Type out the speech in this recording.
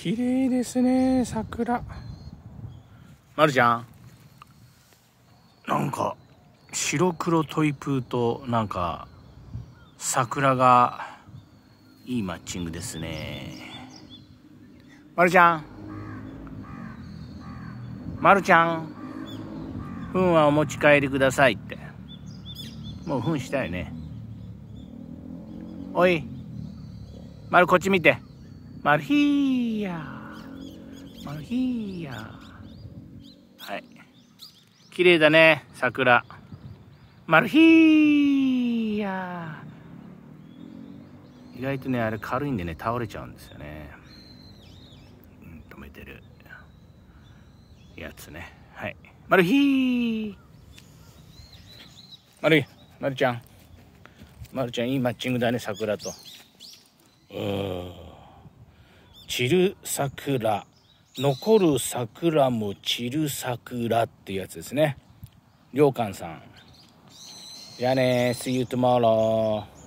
綺麗ですね桜まるちゃんなんか白黒トイプーとなんか桜がいいマッチングですねまるちゃんまるちゃんふんはお持ち帰りくださいってもうふんしたいねおいまるこっち見てマルヒーヤーマルヒーヤーはい綺麗だね桜マルヒーヤー意外とねあれ軽いんでね倒れちゃうんですよね、うん、止めてるやつねはいマルヒーマルヒマルちゃんマルちゃんいいマッチングだね桜とうん散る桜残る桜も散る桜ってやつですねりょうかんさんじゃあね See you tomorrow